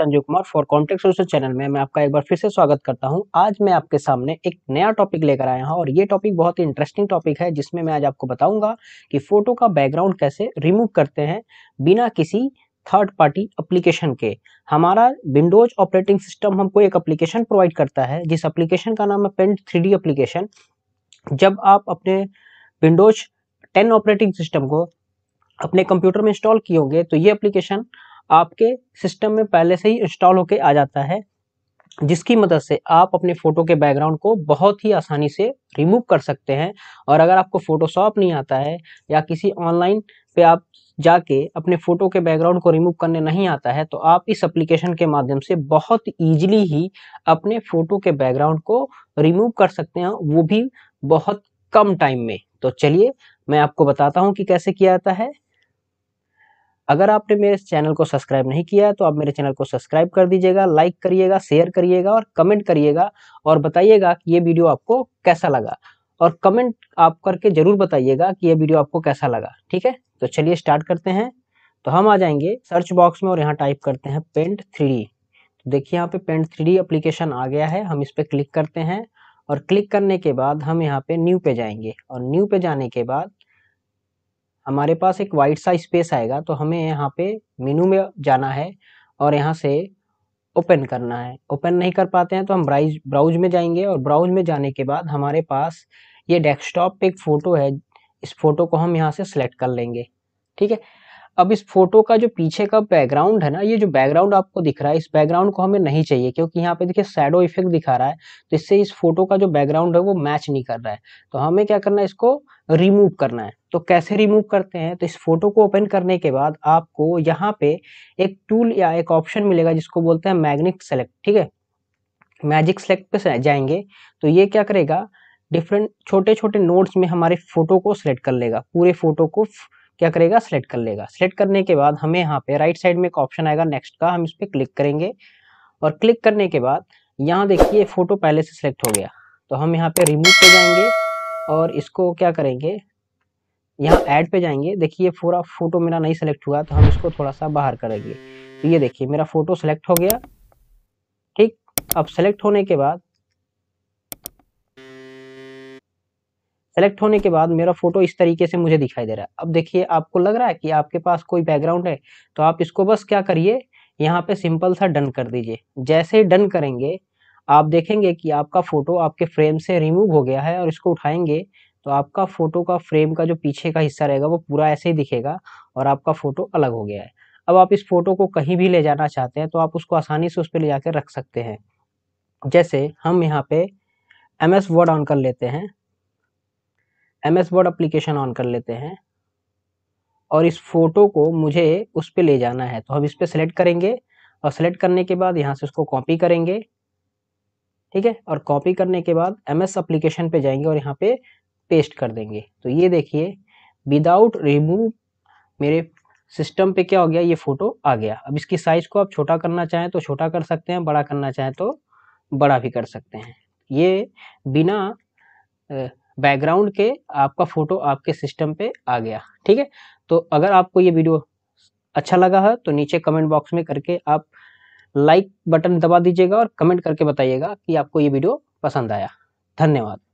Sanjay Kumar for contact social channel में मैं आपका एक बार फिर से स्वागत करता हूं आज मैं आपके सामने एक नया टॉपिक लेकर आया हूं और ये टॉपिक बहुत ही इंटरेस्टिंग टॉपिक है जिसमें मैं आज आपको बताऊंगा कि फोटो का बैकग्राउंड कैसे रिमूव करते हैं बिना किसी थर्ड पार्टी अप्लीकेशन के हमारा विंडोज ऑपरेटिंग सिस्टम हमको एक अप्लीकेशन प्रोवाइड करता है जिस अप्लीकेशन का नाम है पेंट थ्री एप्लीकेशन जब आप अपने विंडोज टेन ऑपरेटिंग सिस्टम को अपने कंप्यूटर में इंस्टॉल किए होंगे तो ये अप्लीकेशन आपके सिस्टम में पहले से ही इंस्टॉल होके आ जाता है जिसकी मदद से आप अपने फोटो के बैकग्राउंड को बहुत ही आसानी से रिमूव कर सकते हैं और अगर आपको फोटोशॉप नहीं आता है या किसी ऑनलाइन पे आप जाके अपने फोटो के बैकग्राउंड को रिमूव करने नहीं आता है तो आप इस एप्लीकेशन के माध्यम से बहुत ईजिली ही अपने फोटो के बैकग्राउंड को रिमूव कर सकते हैं वो भी बहुत कम टाइम में तो चलिए मैं आपको बताता हूँ कि कैसे किया जाता है अगर आपने मेरे चैनल को सब्सक्राइब नहीं किया है तो आप मेरे चैनल को सब्सक्राइब कर दीजिएगा लाइक करिएगा शेयर करिएगा और कमेंट करिएगा और बताइएगा कि ये वीडियो आपको कैसा लगा और कमेंट आप करके जरूर बताइएगा कि ये वीडियो आपको कैसा लगा ठीक है तो चलिए स्टार्ट करते हैं तो हम आ जाएंगे सर्च बॉक्स में और यहाँ टाइप करते हैं पेंट थ्री तो देखिए यहाँ पे पेंट थ्री एप्लीकेशन आ गया है हम इस पर क्लिक करते हैं और क्लिक करने के बाद हम यहाँ पे न्यू पे जाएंगे और न्यू पे जाने के बाद हमारे पास एक वाइट सा स्पेस आएगा तो हमें यहाँ पे मेनू में जाना है और यहाँ से ओपन करना है ओपन नहीं कर पाते हैं तो हम ब्राइज ब्राउज में जाएंगे और ब्राउज में जाने के बाद हमारे पास ये डेस्कटॉप पे एक फ़ोटो है इस फोटो को हम यहाँ से सेलेक्ट कर लेंगे ठीक है अब इस फोटो का जो पीछे का बैकग्राउंड है ना ये जो बैकग्राउंड आपको दिख रहा है इस बैकग्राउंड को हमें नहीं चाहिए क्योंकि यहाँ पे देखिए शेडो इफेक्ट दिखा रहा है तो इससे इस फोटो का जो बैकग्राउंड है वो मैच नहीं कर रहा है तो हमें क्या करना है इसको रिमूव करना है तो कैसे रिमूव करते हैं तो इस फोटो को ओपन करने के बाद आपको यहाँ पे एक टूल या एक ऑप्शन मिलेगा जिसको बोलते हैं मैग्निक सेलेक्ट ठीक है मैजिक सेलेक्ट पे जाएंगे तो ये क्या करेगा डिफरेंट छोटे छोटे नोट्स में हमारे फोटो को सिलेक्ट कर लेगा पूरे फोटो को क्या करेगा सेलेक्ट कर लेगा सेलेक्ट करने के बाद हमें यहाँ पे राइट साइड में एक ऑप्शन आएगा नेक्स्ट का हम इस पर क्लिक करेंगे और क्लिक करने के बाद यहाँ देखिए फोटो पहले से सिलेक्ट हो गया तो हम यहाँ पे रिमूव पे जाएंगे और इसको क्या करेंगे यहाँ ऐड पे जाएंगे देखिए पूरा फोटो मेरा नहीं सिलेक्ट हुआ तो हम इसको थोड़ा सा बाहर करेंगे तो ये देखिए मेरा फोटो सेलेक्ट हो गया ठीक अब सेलेक्ट होने के बाद सेलेक्ट होने के बाद मेरा फोटो इस तरीके से मुझे दिखाई दे रहा है अब देखिए आपको लग रहा है कि आपके पास कोई बैकग्राउंड है तो आप इसको बस क्या करिए यहाँ पे सिंपल सा डन कर दीजिए जैसे ही डन करेंगे आप देखेंगे कि आपका फोटो आपके फ्रेम से रिमूव हो गया है और इसको उठाएंगे तो आपका फोटो का फ्रेम का जो पीछे का हिस्सा रहेगा वो पूरा ऐसे ही दिखेगा और आपका फोटो अलग हो गया है अब आप इस फोटो को कहीं भी ले जाना चाहते हैं तो आप उसको आसानी से उस पर ले जाकर रख सकते हैं जैसे हम यहाँ पे एम एस वर्ड ऑन कर लेते हैं M S Word application on कर लेते हैं और इस फोटो को मुझे उस पर ले जाना है तो हम इस पर सेलेक्ट करेंगे और सेलेक्ट करने के बाद यहाँ से उसको कॉपी करेंगे ठीक है और कॉपी करने के बाद एम एस अप्लीकेशन पर जाएंगे और यहाँ पे पेस्ट कर देंगे तो ये देखिए विदाउट रिमूव मेरे सिस्टम पे क्या हो गया ये फ़ोटो आ गया अब इसकी साइज़ को आप छोटा करना चाहें तो छोटा कर सकते हैं बड़ा करना चाहें तो बड़ा भी कर सकते हैं ये बिना बैकग्राउंड के आपका फोटो आपके सिस्टम पे आ गया ठीक है तो अगर आपको ये वीडियो अच्छा लगा है तो नीचे कमेंट बॉक्स में करके आप लाइक बटन दबा दीजिएगा और कमेंट करके बताइएगा कि आपको ये वीडियो पसंद आया धन्यवाद